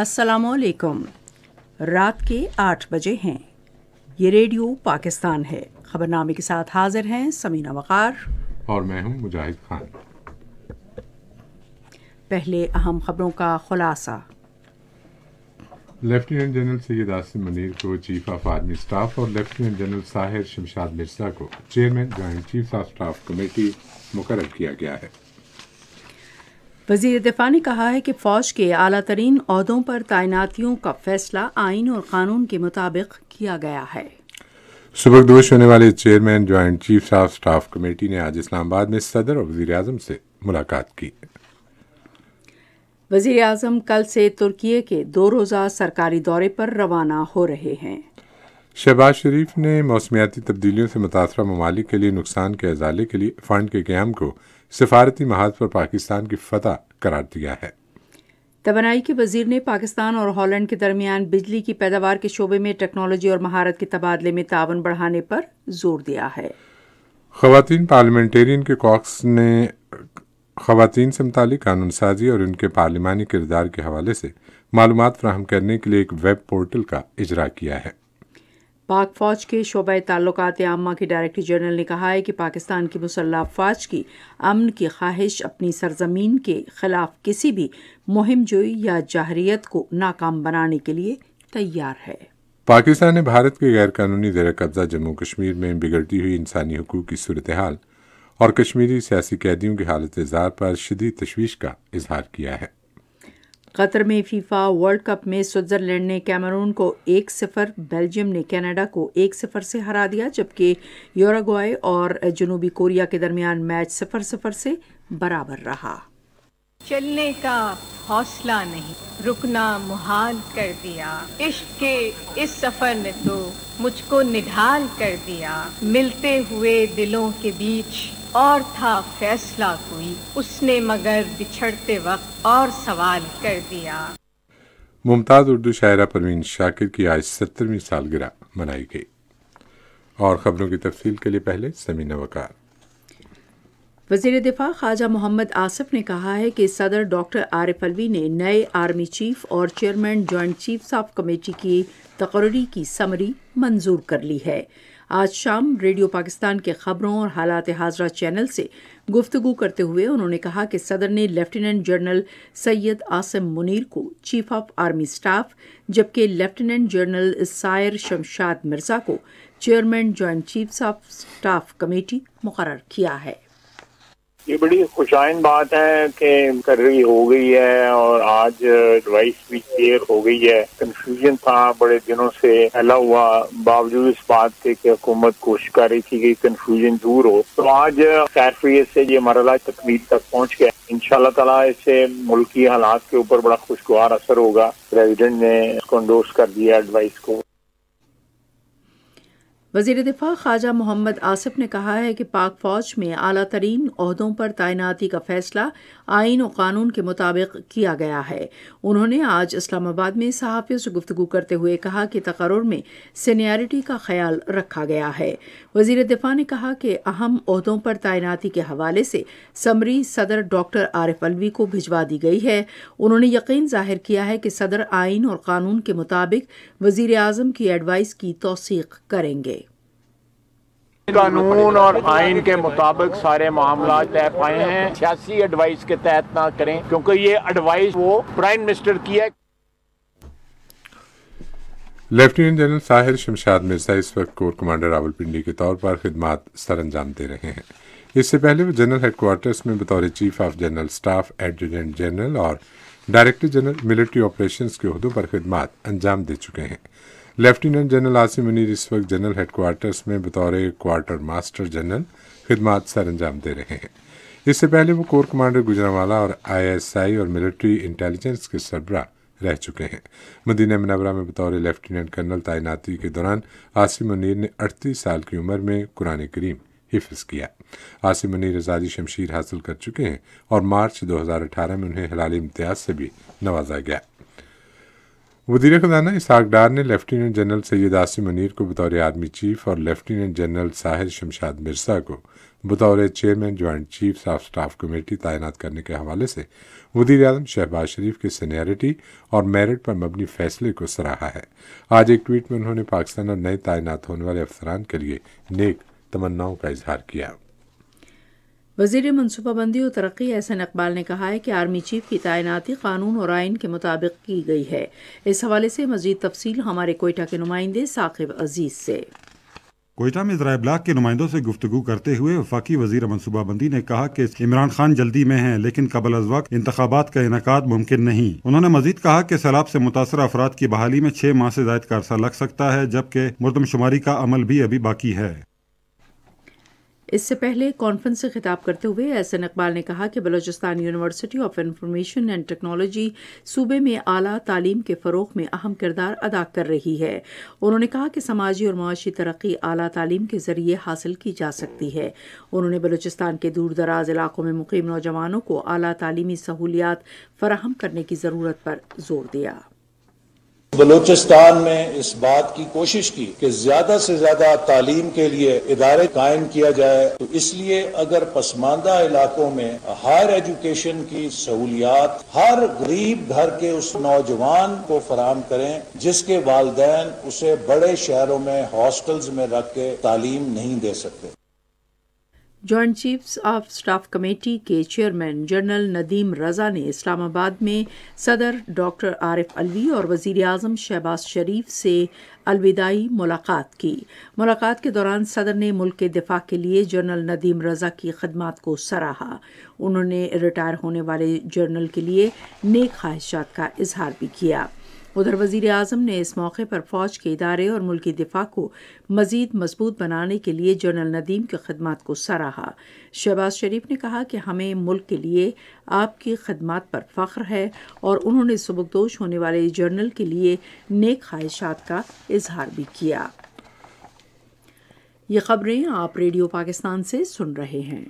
असलकुम रात के आठ बजे हैं ये रेडियो पाकिस्तान है खबरनामे के साथ हाजिर हैं समीना वक़ार और मैं हूं मुजाहिद खान पहले अहम खबरों का खुलासा लेफ्टिनेंट जनरल सैयद आसिम मनीर को चीफ ऑफ आर्मी स्टाफ और लेफ्टिनेंट जनरल साहिर शमशाद मिर्जा को chairman joint chief of staff committee मुकर किया गया है वजीर दिफा ने कहा है कि फ़ौज के अला तरीन अहदों पर तैनातियों का फैसला आइन और क़ानून के मुताबिक किया गया है सुबह दोष होने वाले chairman joint chief of staff committee ने आज इस्लामाबाद में सदर और वजी अजम से मुलाकात की वजीर अजम कल से तुर्की के दो रोज़ा सरकारी दौरे पर रवाना हो रहे हैं शहबाज शरीफ ने मौसमियाती तब्दीलियों से मुतासर ममालिक के लिए नुकसान के अजाले के लिए फ़ंड के क्याम को सिफारती महाज पर पाकिस्तान की फतह करार दिया है तोानाई के वजीर ने पाकिस्तान और हॉलैंड के दरमियान बिजली की पैदावार के शोबे में टेक्नोलॉजी और महारत के तबादले में तावन बढ़ाने पर जोर दिया है खातन पार्लियामेंटेरियन के कॉक्स ने खातन से मुतल कानून साजी और उनके पार्लिमानी किरदार के हवाले से मालूम फ्राहम करने के लिए एक वेब पोर्टल का इजरा किया है पाक फौज के शोबा ताल्लुकात आमा के डायरेक्टर जनरल ने कहा है कि पाकिस्तान की मुसल्ह फौज की अमन की ख्वाहिश अपनी सरजमीन के खिलाफ किसी भी मुहिम जोई या जहरीत को नाकाम बनाने के लिए तैयार है पाकिस्तान ने भारत के गैर कानूनी जर कब्जा जम्मू कश्मीर में बिगड़ती हुई इंसानी हकूक़ की सूरत हाल और कश्मीरी सियासी कैदियों की हालत इजार पर शदीद तशवीश का इजहार किया है कतर में फीफा वर्ल्ड कप में स्विट्ज़रलैंड ने कैमरून को एक सिफर बेल्जियम ने कनाडा को एक सिफर से हरा दिया जबकि यूराग्वाय और जनूबी कोरिया के दरमियान मैच सिफर सिफर से बराबर रहा चलने का हौसला नहीं रुकना मुहाल कर दिया इश्क के इस सफर ने तो मुझको निढाल कर दिया मिलते हुए दिलों के बीच और था फैसला कोई उसने मगर बिछड़ते वक्त और सवाल कर दिया मुमताज़ उर्दू शायरा परवीन शाकिर की आज सत्तरवीं सालगिरह मनाई गई और ख़बरों की तफसील के लिए पहले समीना वकार वजीर दिफा ख्वाजा मोहम्मद आसफ ने कहा है कि सदर डॉक्टर आरिफ अलवी ने नए आर्मी चीफ और chairman joint chief of committee की तकर्री की समरी मंजूर कर ली है आज शाम रेडियो पाकिस्तान के खबरों और हालात हाजरा चैनल से गुफ्तगु करते हुए उन्होंने कहा कि सदर ने लेफ्टिनेंट जनरल सैयद आसम मुनीर को चीफ ऑफ आर्मी स्टाफ जबकि लेफ्टिनेंट जनरल सायर शमशाद मिर्जा को chairman joint chief of staff committee मुकर किया है ये बड़ी खुशाइन बात है कि इंक्वायरी हो गई है और आज एडवाइस भी क्लियर हो गई है कंफ्यूजन था बड़े दिनों से फैला हुआ बावजूद इस बात के कि हुकूमत कोशिश कर रही थी कि कंफ्यूजन दूर हो तो आज खैरफियत से ये मरला तकमील तक पहुंच गया इन ताला इससे मुल्की हालात के ऊपर बड़ा खुशगवार असर होगा प्रेजिडेंट ने इसको एंडोर्स कर दिया एडवाइस को वजीर दिफा ख्वाजा मोहम्मद आसिफ ने कहा है कि पाक फौज में अला तरीन अहदों पर तैनाती का फैसला आइन और कानून के मुताबिक किया गया है उन्होंने आज इस्लामाबाद में सहाफ़ियों से गुफ्तु करते हुए कहा कि तकरर में सीनियरिटी का ख्याल रखा गया है वजीर दिफा ने कहा कि अहम अहदों पर तैनाती के हवाले से समरी सदर डॉक्टर आरिफ अलवी को भिजवा दी गई है उन्होंने यकीन जाहिर किया है कि सदर आइन और कानून के मुताबिक वजीर अजम की एडवाइस की तोसीक करेंगे कानून और आइन के मुताबिक सारे मामला तय पाए हैं सियासी एडवाइस के तहत ना करें क्योंकि ये एडवाइस वो प्राइम मिनिस्टर की है लेफ्टिनेंट जनरल साहिर शमशाद मिर्जा इस वक्त कोर कमांडर रावलपिंडी के तौर पर खिदमत सर अंजाम दे रहे हैं इससे पहले वो जनरल हेडक्वार्टर्स में बतौर chief of general staff adjutant general और डायरेक्टर जनरल मिलिट्री ऑपरेशंस के अहदों पर खिदमत अंजाम दे चुके हैं लेफ्टिनेंट जनरल आसिम अनिर इस वक्त जनरल हेडक्वार्टर्स में बतौर क्वार्टर मास्टर जनरल खदमात सर अंजाम दे रहे हैं इससे पहले वो कोर कमांडर गुजरावाला और आईएसआई और मिलिट्री इंटेलिजेंस के सरबरा रह चुके हैं मदीना मनवरा में बतौर लेफ्टिनेंट कर्नल तैनाती के दौरान आसिम मुनीर ने अड़तीस साल की उम्र में कुरान करीम हिफ्ज किया आसिम मुनीर आज़ादी शमशीर हासिल कर चुके हैं और मार्च 2018 में उन्हें हलाली इम्तियाज से भी नवाजा गया वजीर खजाना इसहाक डार ने लेफ्टिनेंट जनरल सैयद आसिम मुनीर को बतौर आर्मी चीफ और लेफ्टिनेंट जनरल साहिद शमशाद मिर्जा को बतौर chairman joint chief of staff committee तैनात करने के हवाले से वजीर अजम शहबाज शरीफ के सीनियरिटी और मेरिट पर मबनी फैसले को सराहा है आज एक ट्वीट में उन्होंने पाकिस्तान और नए तैनात होने वाले अफसरान के लिए नेक तमन्नाओं का इजहार किया वजीर मनसूबाबंदी और तरक्की एहसन इकबाल ने कहा है कि आर्मी चीफ की तैनाती कानून और आयन के मुताबिक की गई है इस हवाले से मजीद तफसी हमारे कोयटा के नुमाइंदे साकिब अजीज से कोयटा में जरा ब्लाक के नुमाइंदों से गुफ्तु करते हुए वफाकी वजी मनसूबाबंदी ने कहा कि इमरान खान जल्दी में है लेकिन कबल अज वक्त इंतबात का इनका मुमकिन नहीं उन्होंने मजीद कहा कि सैलाब से मुतासर अफराद की बहाली में छः माह से जायद का अरसा लग सकता है जबकि मुर्दमशुमारी का अमल भी अभी बाकी है इससे पहले कॉन्फ्रेंस से खिताब करते हुए एस एन इकबाल ने कहा कि Balochistan university of information and technology सूबे में आला तालीम के फ़रोग में अहम किरदार अदा कर रही है उन्होंने कहा कि समाजी और माशी तरक्की आला तालीम के ज़रिए हासिल की जा सकती है उन्होंने बलोचिस्तान के दूर दराज इलाकों में मुकीम नौजवानों को अली तालीमी सहूलियात फराहम करने की ज़रूरत पर जोर दिया बलूचिस्तान में इस बात की कोशिश की कि ज्यादा से ज्यादा तालीम के लिए इदारे कायम किया जाए तो इसलिए अगर पसमानदा इलाकों में हायर एजुकेशन की सहूलियात हर गरीब घर के उस नौजवान को फराम करें जिसके वालदेन उसे बड़े शहरों में हॉस्टल्स में रख के तालीम नहीं दे सकते joint chiefs of staff committee के चेयरमैन जनरल नदीम रजा ने इस्लामाबाद में सदर डॉक्टर आरिफ अलवी और वजीर अजम शहबाज शरीफ से अलविदाई मुलाकात की मुलाकात के दौरान सदर ने मुल्क के दिफा के लिए जनरल नदीम रजा की खदमात को सराहा उन्होंने रिटायर होने वाले जनरल के लिए नेक ख्वाहिशात का इजहार भी किया उधर वजीर अजम ने इस मौके पर फौज के इदारे और मुल्की दिफा को मजीद मजबूत बनाने के लिए जनरल नदीम की खदमात को सराहा शहबाज शरीफ ने कहा कि हमें मुल्क के लिए आपकी खदमात पर फख्र है और उन्होंने सबकदोश होने वाले जनरल के लिए नेक ख्वाहिशात का इजहार भी किया ये खबरें आप रेडियो पाकिस्तान से सुन रहे हैं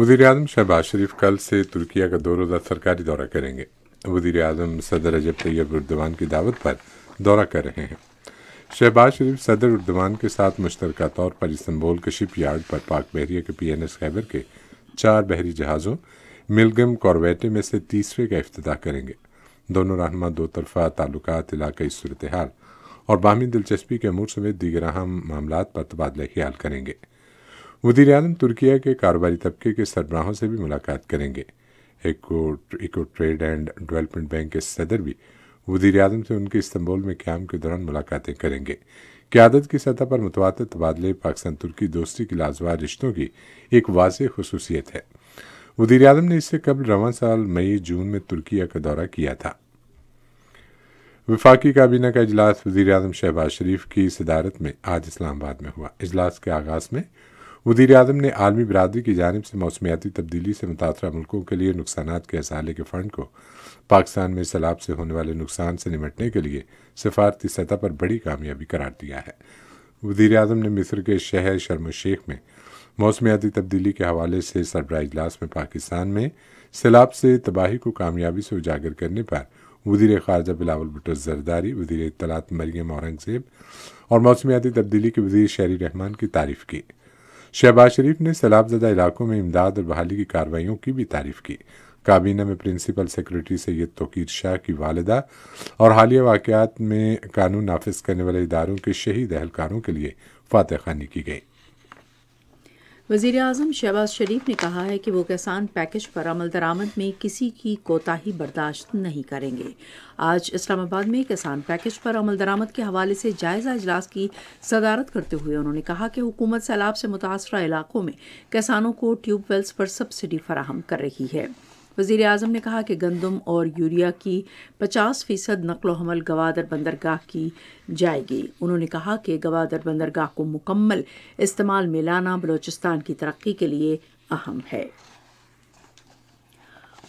वजीर अजम शहबाज शरीफ कल से तुर्किया का दो रोज़ा सरकारी दौरा करेंगे वजीर अजम सदर रजब तैयब उर्दवान की दावत पर दौरा कर रहे हैं शहबाज शरीफ सदर उर्दवान के साथ मुश्तरक तौर पर इस्तंबोल के शिप यार्ड पर पाक बहरिया के पी एन एस खैबर के चार बहरी जहाज़ों मिलगम कॉरवेटे में से तीसरे का अफ्ताह करेंगे दोनों रहनम दो तरफा ताल्लुक इलाकई सूरत हाल और बाहमी दिलचस्पी के अमूर समेत दीगर अहम मामला पर तबादला ख्याल करेंगे वजीर अजम तुर्किया के कारोबारी तबके के सरबराहों से भी मुलाकात करेंगे ECO ECO trade and development bank के सदर भी वजीर अजम से उनके इस्तंबुल में क्याम के दौरान मुलाकातें करेंगे क्यादत की सतह पर मुतवा तबादले पाकिस्तान तुर्की दोस्ती की लाजवा रिश्तों की एक वाज खसूसियत है वजीर अजम ने इससे कबल रवान साल मई जून में तुर्किया का दौरा किया था वफाकी काबीना का अजलास वजी अजम शहबाज शरीफ की सदारत में आज इस्लामाबाद में हुआ अजलास के आगाज में वजीर अजम ने आलमी बरदरी की जानब से मौसमियाती तब्दीली से मुतासर मुल्कों के लिए नुकसान के असाले के फ़ंड को पाकिस्तान में सैलाब से होने वाले नुकसान से निमटने के लिए सफारती सतह पर बड़ी कामयाबी करार दिया है वजीर अजम ने मिस्र के शहर शर्म शेख में मौसमियाती तब्दीली के हवाले से सरबरा इजलास में पाकिस्तान में सैलाब से तबाही को कामयाबी से उजागर करने पर वजीर खारजा बिलावल भुटो जरदारी वजीर इतलात मरियम औरंगजेब और मौसमियाती तब्दीली के वजीर शहरी रहमान की तारीफ की शहबाज शरीफ ने जदा इलाकों में इमदाद और बहाली की कार्रवाईओं की भी तारीफ की काबीना में प्रिंसिपल सेक्रेटरी सैयद तोकीर शाह की वालदा और हालिया वाकत में कानून नाफिज करने वाले इदारों के शहीद अहलकारों के लिए फातह खानी की गई वजीर अजम शहबाज शरीफ ने कहा है कि वो किसान पैकेज पर अमल दरामद में किसी की कोताही बर्दाश्त नहीं करेंगे आज इस्लामाबाद में किसान पैकेज पर अमल दरामद के हवाले से जायजा अजलास की सदारत करते हुए उन्होंने कहा कि हुकूमत सैलाब से मुतासर इलाकों में किसानों को ट्यूबवेल्स पर सब्सिडी फराहम कर रही है वजीर अजम ने कहा कि गंदम और यूरिया की पचास फ़ीसद नकल हमल गवादर बंदरगाह की जाएगी उन्होंने कहा कि गवादर बंदरगाह को मुकम्मल इस्तेमाल में लाना बलूचिस्तान की तरक्की के लिए अहम है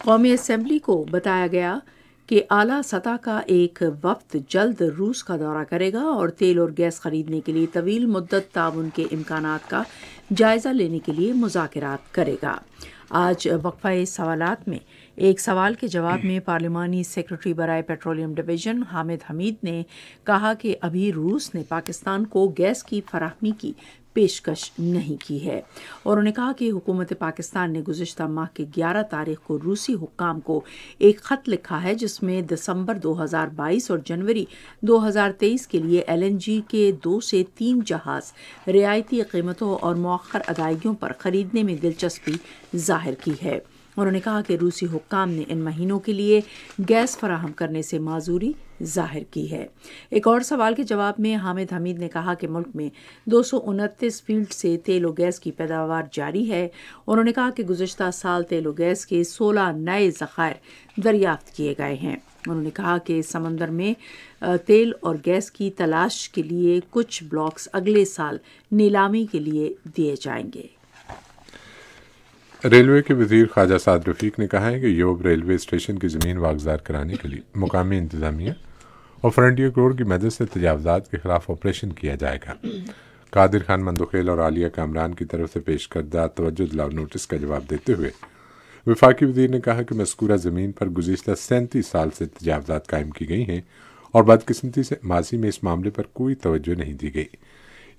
कौमी असम्बली को बताया गया कि आला सतह का एक वक्त जल्द रूस का दौरा करेगा और तेल और गैस खरीदने के लिए तवील मुद्दत ताउन के इम्कान का जायज़ा लेने के लिए मुजाकर करेगा आज वक्फा सवाल में एक सवाल के जवाब में पार्लिमानी सेक्रेटरी बरए पेट्रोलियम डिवीज़न हामिद हमीद ने कहा कि अभी रूस ने पाकिस्तान को गैस की फराहमी की पेशकश नहीं की है और उन्होंने कहा कि हुकूमत पाकिस्तान ने गुजशत माह की ग्यारह तारीख को रूसी हुकाम को एक ख़त लिखा है जिसमें दिसंबर 2022 और जनवरी 2023 के लिए एलएनजी के दो से तीन जहाज़ रियायती कीमतों और मौखर अदायगियों पर ख़रीदने में दिलचस्पी जाहिर की है उन्होंने कहा कि रूसी हुक्म ने इन महीनों के लिए गैस फराहम करने से माजूरी जाहिर की है एक और सवाल के जवाब में हामिद हमीद ने कहा कि मुल्क में दो फील्ड से तेल और गैस की पैदावार जारी है उन्होंने कहा कि गुजशत साल तेल और गैस के 16 नए ज़ख़ायर दरियाफ्त किए गए हैं उन्होंने कहा कि समंदर में तेल और गैस की तलाश के लिए कुछ ब्लॉक्स अगले साल नीलामी के लिए दिए जाएंगे रेलवे के वजीर ख्वाजा साद रफीक ने कहा है कि योब रेलवे स्टेशन की ज़मीन वागजार कराने के लिए मुकामी इंतज़ामिया और फ्रंटियर कोर की मदद से तजावजात के खिलाफ ऑपरेशन किया जाएगा कादिर खान मंदुखेल और आलिया कामरान की तरफ से पेश करदा तोज्जो दिलाव नोटिस का जवाब देते हुए वफाकी वजीर ने कहा कि मस्कूरा ज़मीन पर गुजशत सैंतीस साल से तजावजात कायम की गई हैं और बदकस्मती से माजी में इस मामले पर कोई तोज्जो नहीं दी गई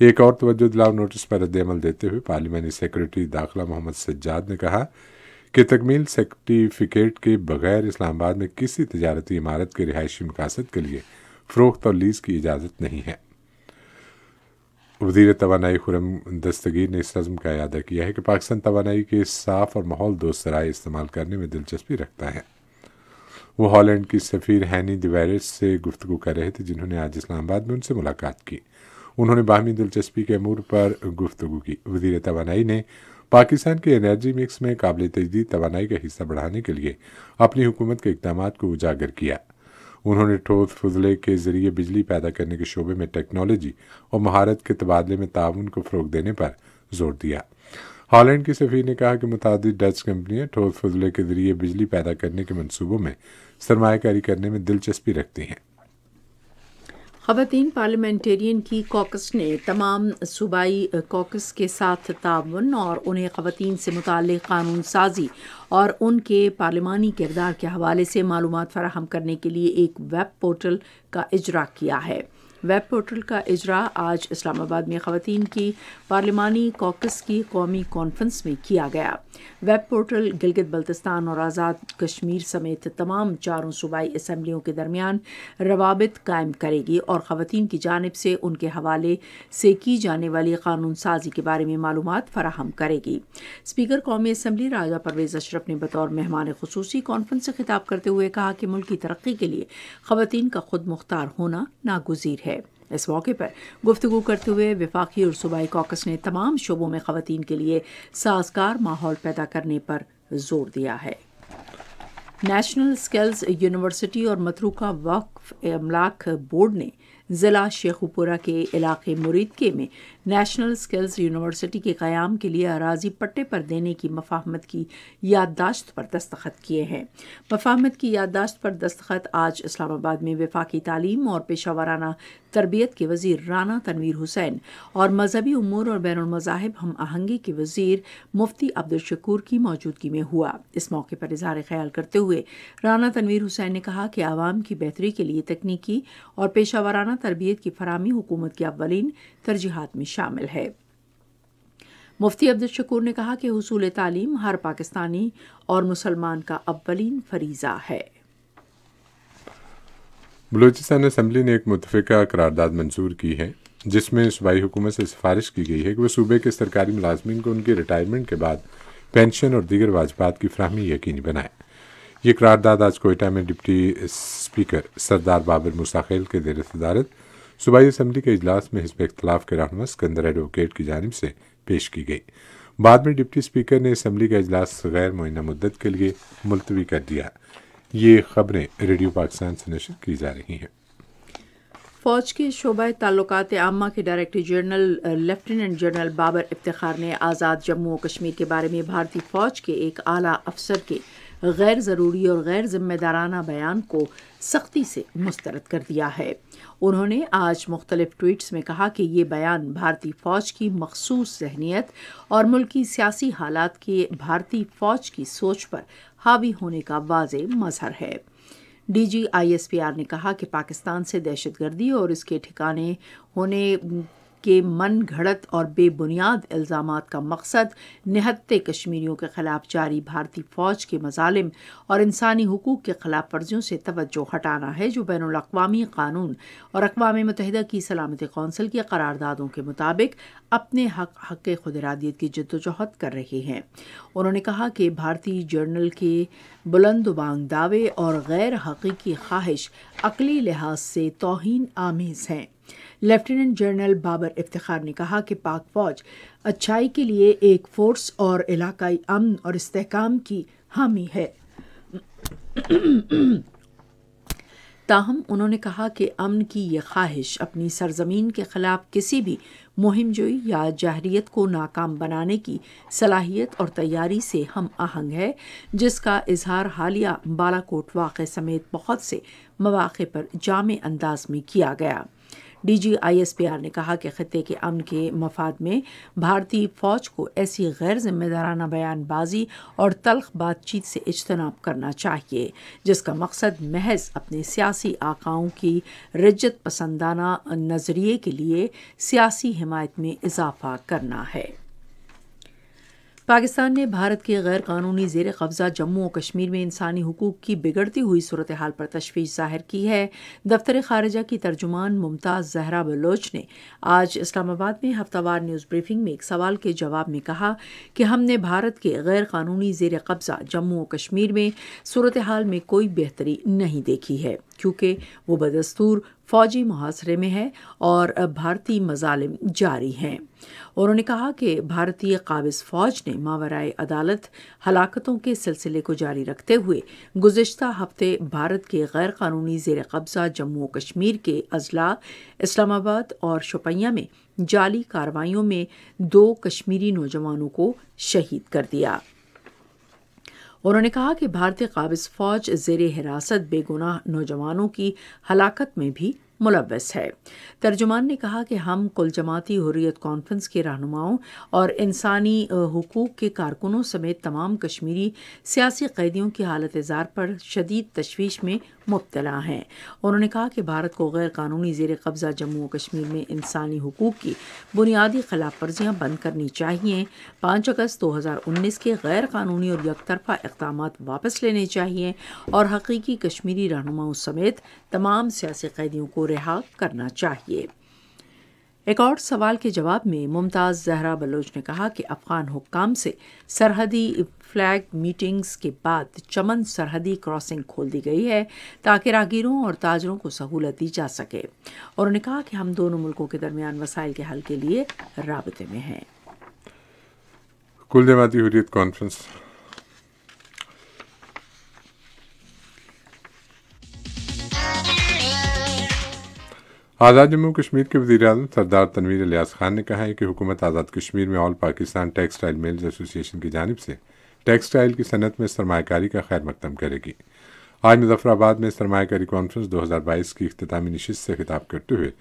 एक और तवज्जो दिलाव नोटिस पर रद्दमल देते हुए पार्लियामानी सेक्रेटरी दाखिला मोहम्मद सज्जाद ने कहा कि तकमील सर्टिफिकेट के बगैर इस्लामाबाद में किसी तजारती इमारत के रिहायशी मकासद के लिए फ़रोख्त और लीज़ की इजाज़त नहीं है वजीर तोानाई खुरम दस्तगीर ने इस रज़म का अदा किया है कि पाकिस्तान तोानाई के साफ़ और माहौल दोस्त सराय इस्तेमाल करने में दिलचस्पी रखता है वो हॉलैंड की सफ़ीर हैनी दिवेरिस से गुफ्तु कर रहे थे जिन्होंने आज इस्लामाबाद में उनसे मुलाकात की उन्होंने बाहमी दिलचस्पी के अमूर पर गुफ्तु की वजीर तोानाई ने पाकिस्तान के एनर्जी मिक्स में काबिल तजदीद तोानाई का हिस्सा बढ़ाने के लिए अपनी हुकूमत के इकदाम को उजागर किया उन्होंने ठोस फजले के ज़रिए बिजली पैदा करने के शोबे में टेक्नोलॉजी और महारत के तबादले में ताउन को फ़रोग देने पर जोर दिया हॉलैंड की सफ़ीर ने कहा कि मुतद डच कंपनियां ठोस फजले के ज़रिए बिजली पैदा करने के मनसूबों में सरमाकारी करने में दिलचस्पी रखती हैं ख़वान पार्लियामेंटेरियन की कॉकस ने तमाम सूबाई कॉकस के साथ ताउन और उन्हें ख़वान से मुतल कानून साजी और उनके पार्लिमानी किरदार के हवाले से मालूम फ़राहम करने के लिए एक वेब पोर्टल का इजरा किया है वेब पोर्टल का इजरा आज इस्लामाबाद में ख़वान की पार्लिमानी कॉकस की कौमी कॉन्फ्रेंस में किया गया वेब पोर्टल गिलगित बल्तिस्तान और आज़ाद कश्मीर समेत तमाम चारों सूबाई इसम्बलियों के दरमियान रवाबित कायम करेगी और ख़वान की जानब से उनके हवाले से की जाने वाली कानून साजी के बारे में मालूम फराहम करेगी स्पीकर कौमी इसम्बली राजा परवेज़ अशरफ ने बतौर मेहमान खसूस कॉन्फ्रेंस से खिताब करते हुए कहा कि मुल्क की तरक्की के लिए ख़वान का खुद मुख्तार होना नागजीर है इस मौके पर गुफ्तु करते हुए विफाखी और सूबाई कॉकस ने तमाम शोबों में खातन के लिए साजगार माहौल पैदा करने पर जोर दिया है नेशनल स्किल्स यूनिवर्सिटी और मतरूका वक्फ अमलाक बोर्ड ने ज़िला शेखुपुरा के इलाके मुरीदके में नेशनल स्किल्स यूनिवर्सिटी के क़्याम के लिए अराजी पट्टे पर देने की मफाहमत की याददाश्त पर दस्तखत किए हैं मफाहमत की याददाश्त पर दस्तखत आज इस्लामाबाद में विफाकी तालीम और पेशा वाराना तरबियत के वजीर राना तनवीर हुसैन और मजहबी उमूर और बैन मज़ाहब हम आहंगी के वजीर मुफ्ती अब्दुलशकूर की मौजूदगी में हुआ इस मौके पर इजहार ख्याल करते हुए राना तनवीर हुसैन ने कहा कि आवाम की बेहतरी के लिए तकनीकी और पेशा वराना रोज़ाना तरबियत की फरहमी हुकूमत की अवलिन तरजीहत में शामिल है मुफ्ती अब्दुल शकूर ने कहा कि हसूल तालीम हर पाकिस्तानी और मुसलमान का अवलिन फरीज़ा है बलूचिस्तान असम्बली ने एक मुतफ़ा करारदाद मंजूर की है जिसमें सूबाई हुकूमत से सिफारिश की गई है कि वह सूबे के सरकारी मुलाजमन को उनकी रिटायरमेंट के बाद पेंशन और दीगर वाजबात की फ्राहमी यकीनी बनाएं ये करारदाद आज कोयटा में डिप्टी स्पीकर सरदार बाबर मुसाखिल के जेर सदारत सूबाई असम्बली के अजलास में हिस्ब इख्तलाफ के रहनमा सिकंदर एडवोकेट की जानब से पेश की गई बाद में डिप्टी स्पीकर ने असम्बली का अजलास गैर मुन मुद्दत के लिए मुलतवी कर दिया ये खबरें रेडियो पाकिस्तान से नशर की जा रही हैं फौज के शोबा ताल्लुकात आमा के director general lieutenant general Babar Iftikhar ने आज़ाद जम्मू और कश्मीर के बारे में भारतीय फ़ौज के एक आला अफसर के गैर ज़रूरी और गैर जिम्मेदाराना बयान को सख्ती से मुस्तरद कर दिया है उन्होंने आज मुख्तलिफ ट्वीट्स में कहा कि ये बयान भारतीय फ़ौज की मखसूस जहनीत और मुल्क की सियासी हालात के भारतीय फ़ौज की सोच पर हावी होने का वाज मजहर है आर ने कहा कि पाकिस्तान से दहशतगर्दी और इसके ठिकाने होने के मन घड़त और बेबुनियाद इल्ज़ाम का मकसद निहत्ते कश्मीरियों के खिलाफ जारी भारतीय फ़ौज के मजालिम और इंसानी हकूक़ के खिलाफ वर्जियों से तवज्जो हटाना है जो बैन अवी कानून और अकवा मतहद की सलामती कौंसिल की करारदादों के मुताबिक अपने हक हक खुदरादियत की जद्दोजहद कर रहे हैं उन्होंने कहा कि भारतीय जर्नल के बुलंदबांग दावे और गैर हकीकी ख्वाहिश अकली लिहाज से तोहन आमेज़ हैं लेफ्टिनेंट जनरल बाबर इफ्तार ने कहा कि पाक फौज अच्छाई के लिए एक फोर्स और इलाकाई अमन और इसकाम की हामी है ताहम उन्होंने कहा कि अमन की यह ख्वाहिश अपनी सरजमीन के खिलाफ किसी भी मुहिम जोई या जहरीत को नाकाम बनाने की सलाहियत और तैयारी से हम आहंग है जिसका इजहार हालिया बालाकोट वाक़ समेत बहुत से मौाक़े पर जाम अंदाज में किया गया D G I S P R ने कहा कि खत्े के अमन के मफाद में भारतीय फौज को ऐसी गैर जिम्मेदाराना बयानबाजी और तलख बातचीत से इजतनाब करना चाहिए जिसका मकसद महज अपने सियासी आकाओं की रजत पसंदाना नज़रिए के लिए सियासी हिमायत में इजाफा करना है पाकिस्तान ने भारत के गैर कानूनी जेर कब्जा जम्मू और कश्मीर में इंसानी हकूक की बिगड़ती हुई सूरत हाल पर तशवीश जाहिर की है दफ्तर खारजा की तर्जुमान मुमताज़ जहरा बलोच ने आज इस्लामाबाद में हफ्तावार न्यूज़ ब्रीफिंग में एक सवाल के जवाब में कहा कि हमने भारत के गैर कानूनी जेर कब्जा जम्मू और कश्मीर में सूरत हाल में कोई बेहतरी नहीं देखी है क्योंकि वह बदस्तूर फौजी मुहासरे में है और भारतीय मजालिम जारी हैं उन्होंने कहा कि भारतीय काबिज फौज ने मावराए अदालत हलाकतों के सिलसिले को जारी रखते हुए गुजशत हफ्ते भारत के गैर कानूनी जेर कब्जा जम्मू कश्मीर के अजला इस्लामाबाद और शोपिया में जाली कार्रवाईों में दो कश्मीरी नौजवानों को शहीद कर दिया उन्होंने कहा कि भारतीय काबिज फौज जेर हिरासत बेगुनाह नौजवानों की हलाकत में भी मुलवस है तर्जुमान ने कहा कि हम कुल जमाती हुर्रियत कॉन्फ्रेंस के रहनुमाओं और इंसानी हकूक़ के कारकुनों समेत तमाम कश्मीरी सियासी कैदियों की हालत इजार पर शदीद तशवीश में मुबतला हैं उन्होंने कहा कि भारत को गैर कानूनी जेर कब्ज़ा जम्मू और कश्मीर में इंसानी हकूक़ की बुनियादी खिलाफ वर्जियाँ बंद करनी चाहिए पाँच अगस्त दो हज़ार उन्नीस के गैर कानूनी और यकतरफा इकदाम वापस लेने चाहिए और हकीकी कश्मीरी रहनुमाओं समेत तमाम सियासी कैदियों को रिहा करना चाहिए एक और सवाल के जवाब में मुमताज़ जहरा बलोच ने कहा कि अफगान हुक्काम से सरहदी फ्लैग मीटिंग्स के बाद चमन सरहदी क्रॉसिंग खोल दी गई है ताकि राहगीरों और ताजरों को सहूलत दी जा सके और उन्होंने कहा कि हम दोनों मुल्कों के दरमियान वसाइल के हल के लिए रबते में हैं कुल जमाती हुरियत कॉन्फ्रेंस आज़ाद जम्मू कश्मीर के वजी अजम सरदार तनवीर अलियास खान ने कहा है कि हुकूमत आज़ाद कश्मीर में all Pakistan textile mills association की जानब से टेक्सटाइल की सनत में सरमाकारी का खैर मकदम करेगी आज मुजफ्फराबाद में सरमाकारी कॉन्फ्रेंस 2022 की अख्तामी नशस्त से खिताब करते हुए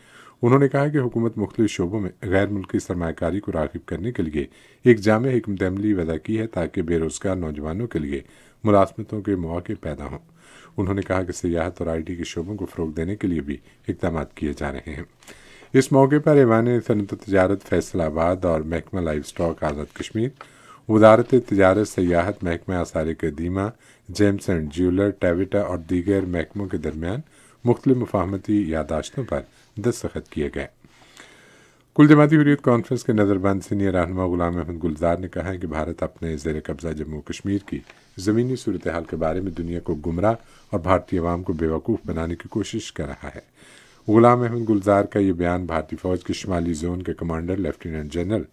उन्होंने कहा कि हुकूमत मुख्तु शोबों में गैर मुल्की सरमाकारी को रागिब करने के लिए एक जाम हमत अमली वजह की है ताकि बेरोज़गार नौजवानों के लिए मुलाजमतों के मौके पैदा हों उन्होंने कहा कि सियाहत और आई टी के शोबों को फ़रोग देने के लिए भी इकदाम किए जा रहे हैं इस मौके पर ऐवान सनत तजारत फैसलाबाद और महकमा लाइफ स्टॉक आज़ाद कश्मीर वजारत तजारत सयाहत महकमा आसार कदीमा जेम्स एंड ज्यूलर टेविटा और दीगर महकमों के दरमियान मुख्तु मफाहमती यादाश्तों पर दस्तखत किए गए कुल जमाती हुरियत कॉन्फ्रेंस के नज़रबंद सीनियर रहनमा गुलाम अहमद गुलजार ने कहा है कि भारत अपने जेर कब्ज़ा जम्मू कश्मीर की ज़मीनी सूरत हाल के बारे में दुनिया को गुमराह और भारतीय अवाम को बेवकूफ़ बनाने की कोशिश कर रहा है गुलाम अहमद गुलजार का ये बयान भारतीय फ़ौज के शुमाली जोन के commander lieutenant general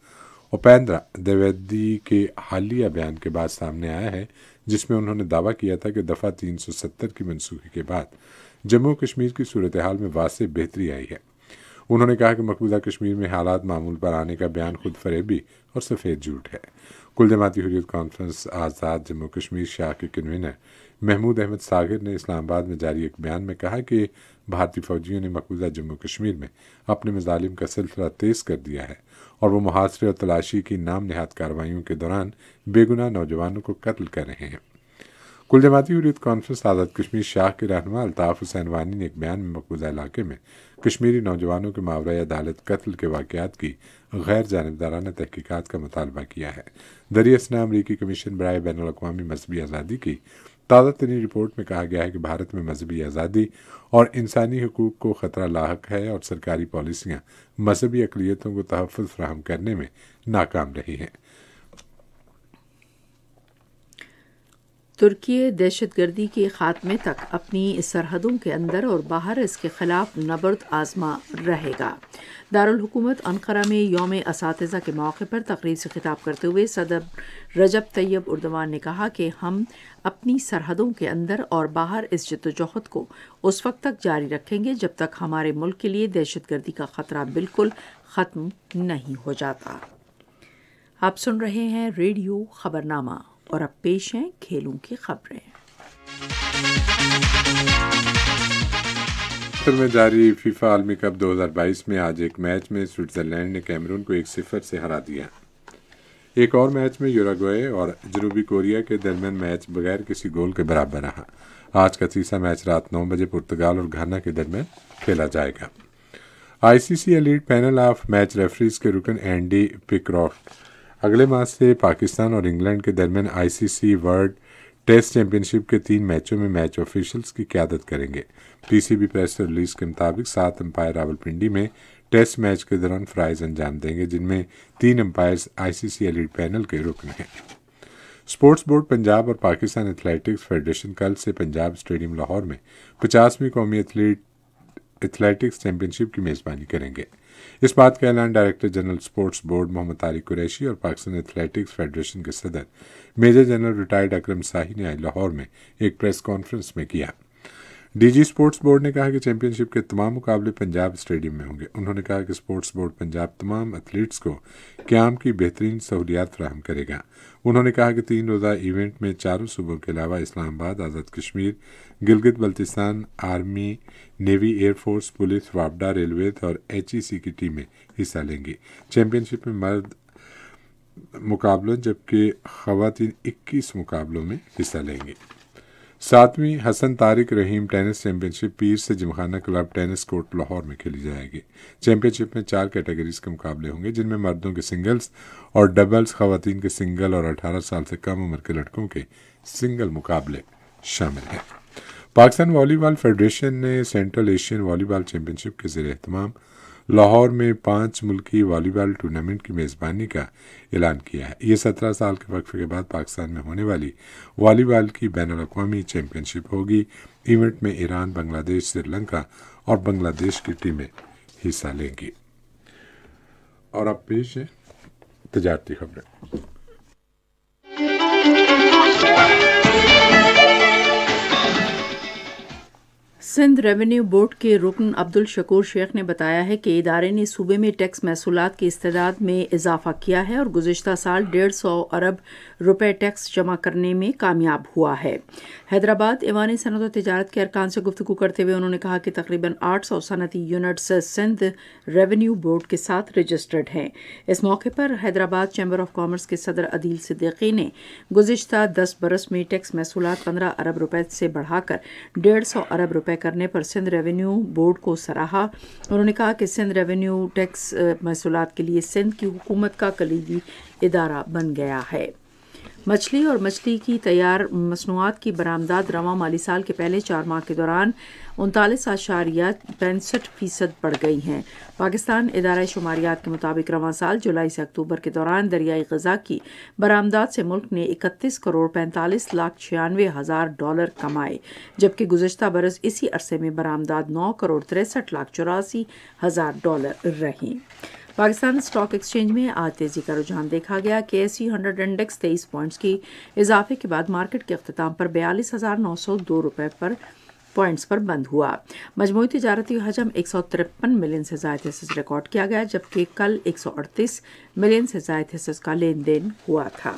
Upendra Dwivedi के हालिया बयान के बाद सामने आया है जिसमें उन्होंने दावा किया था कि दफ़ा 370 की मनसूखी के बाद जम्मू कश्मीर की सूरत हाल में वासे बेहतरी आई है उन्होंने कहा कि मकबूजा कश्मीर में हालात मामूल पर आने का बयान खुद फरेबी और सफ़ेद झूठ है कुल जमाती हुरियत कॉन्फ्रेंस आज़ाद जम्मू कश्मीर शाह के कन्वीनर महमूद अहमद सागर ने इस्लामाबाद में जारी एक बयान में कहा कि भारतीय फौजियों ने मकबूजा जम्मू कश्मीर में अपने मजालिम का सिलसिला तेज़ कर दिया है और वो मुहासरे और तलाशी की नाम नहाद कार्रवाई के दौरान बेगुना नौजवानों को कत्ल कर रहे हैं कुल जमाती हुरियत कॉन्फ्रेंस आज़ाद कश्मीर शाह के रहन अल्ताफ़ हुसैन वानी ने एक बयान में मकबूजा इलाके में कश्मीरी नौजवानों के मावरा अदालत कत्ल के वाक़ात की गैर जानबदाराना तहकीक़ात का मुतालबा किया है दरियसना अमरीकी कमीशन बरए बैन अवी मजहबी आज़ादी की ताज़ा तरीन रिपोर्ट में कहा गया है कि भारत में मजहबी आज़ादी और इंसानी हकूक़ को ख़तरा लाक है और सरकारी पॉलिसियाँ मजहबी अकलीतों को तहफ़ फ्राहम करने में नाकाम रही हैं तुर्की दहशतगर्दी के खात्मे तक अपनी सरहदों के अंदर और बाहर इसके खिलाफ नबर्द आजमा रहेगा दारकूमत अनकरा में योम इस के मौके पर तकरीर से खिताब करते हुए सदर रजब तैयब उर्दवान ने कहा कि हम अपनी सरहदों के अंदर और बाहर इस जदोजहद को उस वक्त तक जारी रखेंगे जब तक हमारे मुल्क के लिए दहशतगर्दी का खतरा बिल्कुल ख़त्म नहीं हो जाता आप सुन रहे हैं रेडियो खबरनामा और अब पेश हैं खेलों की खबरें कतर में जारी फीफा आलमी कप 2022 में आज एक मैच में स्विट्ज़रलैंड ने कैमरून को एक सिफर से हरा दिया एक और मैच में यूरागोए और जनूबी कोरिया के दरमियान मैच बगैर किसी गोल के बराबर रहा आज का तीसरा मैच रात नौ बजे पुर्तगाल और घाना के दरमियान खेला जाएगा ICC elite panel of match referees के रुकन एंडी पिक्रॉफ्ट अगले माह से पाकिस्तान और इंग्लैंड के दरमियान आईसीसी वर्ल्ड टेस्ट चैंपियनशिप के तीन मैचों में मैच ऑफिशियल्स की क्यादत करेंगे पीसीबी प्रेस रिलीज के मुताबिक सात अंपायर रावलपिंडी में टेस्ट मैच के दौरान फ्राइज अंजाम देंगे जिनमें तीन अंपायर्स आईसीसी एलिट पैनल के रुकन हैं स्पोर्ट्स बोर्ड पंजाब और पाकिस्तान एथलेटिक्स फेडरेशन कल से पंजाब स्टेडियम लाहौर में पचासवीं कौमी एथलीट एथलेटिक्स चैंपियनशिप की मेजबानी करेंगे इस बात का ऐलान director general sports board Mohammad Tariq Qureshi और पाकिस्तान एथलेटिक्स फेडरेशन के सदर major general retired Akram Sahi ने आज लाहौर में एक प्रेस कॉन्फ्रेंस में किया डीजी स्पोर्ट्स बोर्ड ने कहा कि चैंपियनशिप के तमाम मुकाबले पंजाब स्टेडियम में होंगे उन्होंने कहा कि स्पोर्ट्स बोर्ड पंजाब तमाम एथलीट्स को क्याम की बेहतरीन सहूलियात फ्राहम करेगा उन्होंने कहा कि तीन रोज़ा इवेंट में चारों सूबों के अलावा Islamabad Azad Kashmir Gilgit Baltistan army navy air force police वापडा रेलवे और एच की टीमें हिस्सा लेंगी चैंपियनशिप में मर्द मुकाबलों जबकि खातन 21 मुकाबलों में हिस्सा लेंगे सातवीं हसन तारिक रहीम टेनिस चैंपियनशिप पीर से Gymkhana club tennis court Lahore में खेली जाएगी चैंपियनशिप में चार कैटेगरीज के मुकाबले होंगे जिनमें मर्दों के सिंगल्स और डबल्स खातन के सिंगल और 18 साल से कम उम्र के लड़कों के सिंगल मुकाबले शामिल हैं पाकिस्तान वॉलीबॉल फेडरेशन ने सेंट्रल एशियन वॉलीबॉल चैंपियनशिप के जेर अहतमाम लाहौर में पांच मुल्की वॉलीबॉल टूर्नामेंट की मेज़बानी का ऐलान किया है ये सत्रह साल के वक्फे के बाद पाकिस्तान में होने वाली वॉलीबॉल की बैन अवी चैम्पियनशिप होगी इवेंट में ईरान बांग्लादेश श्रीलंका और बांग्लादेश की टीमें हिस्सा लेंगी और अब पेश है तजारती खबरें सिंध रेवेन्यू बोर्ड के रुकन अब्दुल शकूर शेख ने बताया है कि इदारे ने सूबे में टैक्स महसूल की इस्तेदाद में इजाफा किया है और गुजशत साल डेढ़ सौ अरब रुपए टैक्स जमा करने में कामयाब हुआ है हैदराबाद ईवानी सनत और तजारत के अरकान से गुफ्तु करते हुए उन्होंने कहा कि तकरीबन आठ सौ सनती यूनिट्स सिंध रेवेन्यू बोर्ड के साथ रजिस्टर्ड हैं इस मौके पर हैदराबाद चैम्बर ऑफ कॉमर्स के सदर अदील सिद्दीकी ने गुजशत दस बरस में टैक्स महसूलत पंद्रह अरब रुपये से बढ़ाकर डेढ़ सौ अरब रुपये करने पर सिंध रेवेन्यू बोर्ड को सराहा उन्होंने कहा कि सिंध रेवेन्यू टैक्स महसूलत के लिए सिंध की हुकूमत का कलीदी इदारा बन गया है मछली और मछली की तैयार मसनूआत की बरामदाद रवा माली साल के पहले चार माह के दौरान उनतालीस आशारिया पैंसठ फ़ीसद बढ़ गई हैं पाकिस्तान इदारा शुमारियात के मुताबिक रवा साल जुलाई से अक्टूबर के दौरान दरियाई गजा की बरामदाद से मुल्क ने इकतीस करोड़ पैंतालीस लाख छियानवे हज़ार डॉलर कमाए जबकि गुजशत बरस इसी अरसे में बरामदाद नौ करोड़ तिरसठ लाख चौरासी हज़ार डॉलर रही पाकिस्तान स्टॉक एक्सचेंज में आज तेजी का रुझान देखा गया K S C hundred index तेईस पॉइंट्स की इजाफे के बाद मार्केट के अख्ताम पर बयालीस हज़ार नौ सौ दो रुपए पर पॉइंट्स पर बंद हुआ मजमू तजारती हजम एक सौ तिरपन मिलियन से जायद हिस्स रिकॉर्ड किया गया जबकि कल एक सौ अड़तीस मिलियन से जायद हिस्स का लेन देन हुआ था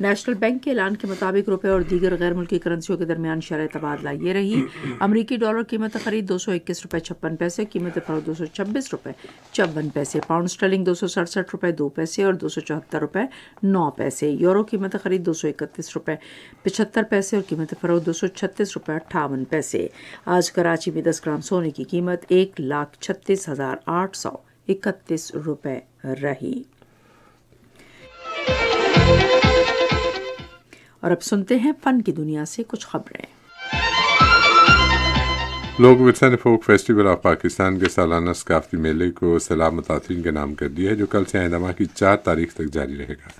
नेशनल बैंक के ऐलान के मुताबिक रुपये और दीगर गैर मुल्की करंसियों के दरमियान शरा तबादला ये रही अमरीकी डॉलर कीमत खरीद दो सौ इक्कीस रुपये छप्पन पैसे कीमत फरोख दो सौ छब्बीस रुपये चौवन पैसे पाउंड स्टर्लिंग दो सौ सड़सठ रुपये दो पैसे और दो सौ चौहत्तर रुपये नौ पैसे यूरो कीमत खरीद दो सौ इकतीस रुपये पचहत्तर पैसे और कीमत फरोख दो सौ छत्तीस रुपये अट्ठावन पैसे आज कराची में दस ग्राम सोने की कीमत एक लाख छत्तीस हजार आठ सौ इकतीस रुपये रही और अब सुनते हैं फन की दुनिया से कुछ खबरें लोग विरसा ने फोक फेस्टिवल ऑफ पाकिस्तान के सालाना सकाफती मेले को सलाम मुतासरीन के नाम कर दिया है जो कल से आइंदा की चार तारीख तक जारी रहेगा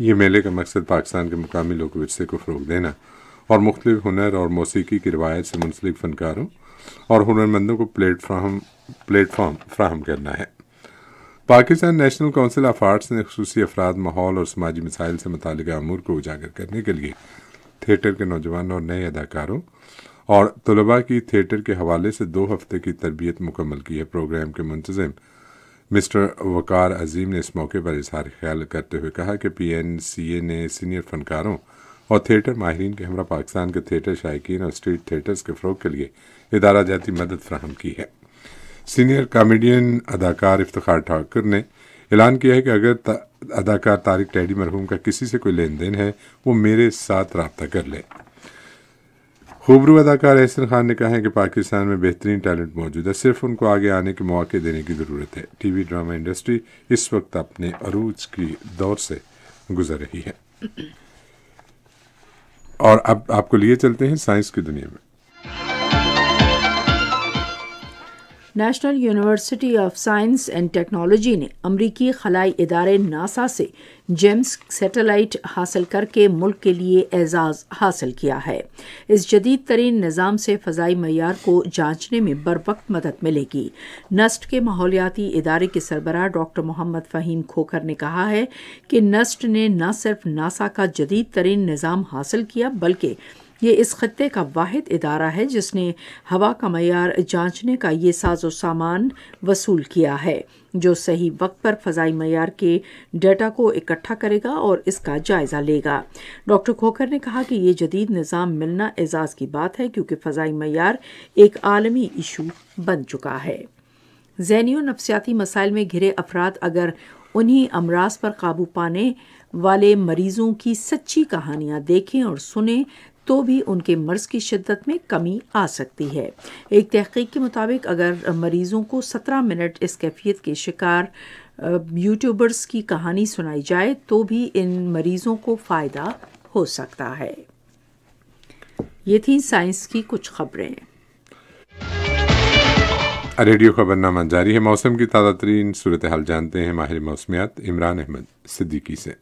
ये मेले का मकसद पाकिस्तान के मुकामी लोक विरसे को फ़रोग देना और मुख्तलिफ हुनर और मौसीकी की रवायत से मुंसलिक फ़नकारों और हुनरमंदों को प्लेटफार्म प्लेटफार्म फ्राहम करना है Pakistan national council of arts ने खसूस अफराद माहौल और समाजी मिसाइल से मुतल अमूर को उजागर करने के लिए थिएटर के नौजवानों और नए अदाकारों और तलबा की थिएटर के हवाले से दो हफ्ते की तरबियत मुकम्मल की है प्रोग्राम के मुंतजम मिस्टर वकार अजीम ने इस मौके पर इजहार ख्याल करते हुए कहा कि पी एन सी ए ने सीनियर फनकारों और थिएटर माहरीन के हमरा पाकिस्तान के थिएटर शायकीन और स्ट्रीट थिएटर्स के फ़रोग के लिए इदारा जाती मदद फ्राहम की है सीनियर कॉमेडियन अदाकार इफ्तार ठाकुर ने ऐलान किया है कि अगर ता, अदाकार तारिक टैडी मरहूम का किसी से कोई लेन देन है वो मेरे साथ रबता कर ले खूबरू अदाकार एहसन खान ने कहा है कि पाकिस्तान में बेहतरीन टैलेंट मौजूद है सिर्फ उनको आगे आने के मौके देने की ज़रूरत है टीवी ड्रामा इंडस्ट्री इस वक्त अपने अरूज की दौर से गुजर रही है और अब आपको लिए चलते हैं साइंस की दुनिया में national university of science and technology ने अमरीकी खलाई इदारे नासा से जेम्स सेटेलाइट हासिल करके मुल्क के लिए एजाज़ हासिल किया है इस जदीद तरीन निज़ाम से फ़जाई मैार को जांचने में बर वक्त मदद मिलेगी नस्ट के माहौलियाती इदारे के सरबराह डॉक्टर मोहम्मद फ़हीम खोखर ने कहा है कि नस्ट ने न सिर्फ नासा का जदीद तरीन निज़ाम हासिल किया बल्कि ये इस ख़त्े का वाद इदारा है जिसने हवा का मैार जाँचने का ये साजो सामान वसूल किया है जो सही वक्त पर फ़जाई मैार के डेटा को इकट्ठा करेगा और इसका जायज़ा लेगा डॉक्टर खोखर ने कहा कि यह जदीद निज़ाम मिलना एजाज़ की बात है क्योंकि फ़जाई मैार एक आलमी इशू बन चुका है जैनियो नफसियाती मसाइल में घिरे अफराद अगर उन्हीं अमराज पर काबू पाने वाले मरीजों की सच्ची कहानियाँ देखें और सुने तो भी उनके मर्ज़ की शिद्दत में कमी आ सकती है एक तहकीक के मुताबिक अगर मरीज़ों को सत्रह मिनट इस कैफियत के शिकार यूट्यूबर्स की कहानी सुनाई जाए तो भी इन मरीज़ों को फ़ायदा हो सकता है ये थी साइंस की कुछ खबरें रेडियो खबरनामा जारी है मौसम की ताज़ा तरीन सूरत हाल जानते हैं माहिर मौसमियात इमरान अहमद सिद्दीकी से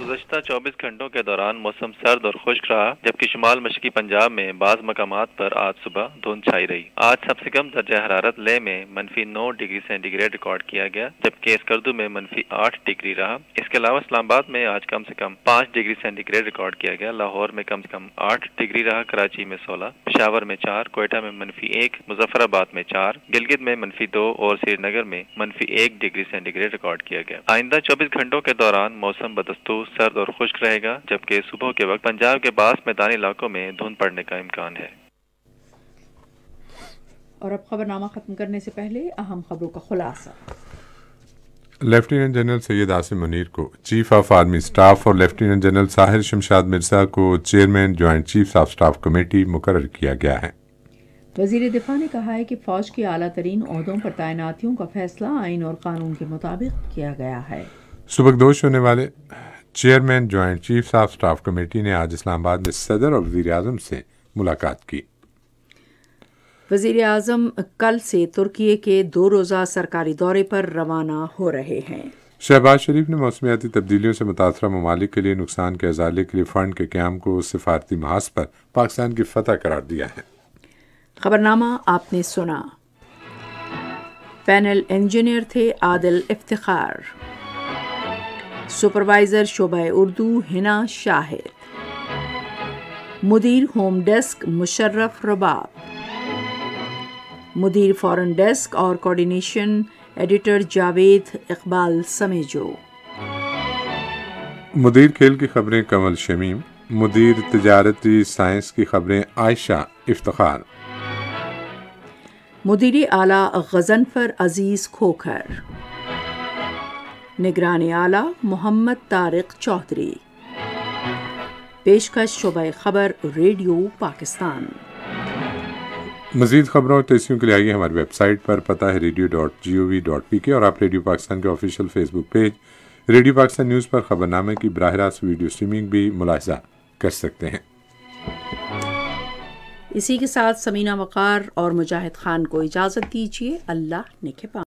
गुजशत चौबीस घंटों के दौरान मौसम सर्द और खुश्क रहा जबकि शुमाल मशरकी पंजाब में बाज मकाम आरोप आज सुबह धुंध छाई रही आज सबसे कम दर्जा हरारत ले में मनफी नौ डिग्री सेंटीग्रेड रिकॉर्ड किया गया जबकि इसकर्दू में मनफी आठ डिग्री रहा इसके अलावा इस्लामाबाद में आज कम ऐसी कम पाँच डिग्री सेंटीग्रेड रिकॉर्ड किया गया लाहौर में कम ऐसी कम आठ डिग्री रहा कराची में सोलह पिशावर में चार कोयटा में मनफी एक मुजफ्फराबाद में चार गिलगित में मनफी दो और श्रीनगर में मनफी एक डिग्री सेंटीग्रेड रिकॉर्ड किया गया आइंदा चौबीस घंटों के दौरान मौसम बदस्तूर सर्द और खुश्क रहेगा जबकि सुबह के वक्त पंजाब के बास मैदानी इलाकों में धुंध पड़ने का इम्कान है और अब खबरनामा खत्म करने से पहले अहम खबरों का खुलासा लेफ्टिनेंट जनरल सैयद आसिम मुनीर को चीफ ऑफ आर्मी स्टाफ और लेफ्टिनेंट जनरल साहिर शमशाद मिर्जा को chairman joint chief of staff committee मुकर किया गया है वजीर दिफा ने कहा है कि फौज के अला तरीन अहदों पर तैनातियों का फैसला आइन और कानून के मुताबिक किया गया है सुबह दोष होने वाले chairman joint chief of staff committee ने आज इस्लामाबाद में सदर और वजी अजम से मुलाकात की वजीर अजम कल से तुर्की के दो रोज़ा सरकारी दौरे पर रवाना हो रहे हैं शहबाज शरीफ ने मौसमियाती तब्दीलियों से मुतासर ममालिक के लिए नुकसान के अजाले के लिए फ़ंड के क्याम को सिफारती महाज पर पाकिस्तान की फतह करार दिया है खबरनामा आपने सुना पैनल इंजीनियर थे आदिल इफ्तार सुपरवाइज़र शुबा उर्दू हिना शाहिद मुदीर होम डेस्क मुशर्रफ रबाब मुदीर फॉरेन डेस्क और कोऑर्डिनेशन एडिटर जावेद इकबाल समेजो मुदीर खेल की खबरें कमल शमीम मुदीर तजारती साइंस की खबरें आयशा इफ्तार मुदीर आला गजनफर अजीज़ खोखर निगरान आला मोहम्मद तारक चौधरी पेशकश शुबह खबर रेडियो पाकिस्तान मजीद खबरों और तेजियों के लिए आइए हमारी वेबसाइट पर पता है radio dot G O V dot P K और आप रेडियो पाकिस्तान के official Facebook page radio Pakistan news पर खबरनामे की बरह रास्त वीडियो स्ट्रीमिंग भी मुलाजा कर सकते हैं इसी के साथ समीना वक़ार और मुजाहिद खान को इजाज़त दीजिए अल्लाह ने के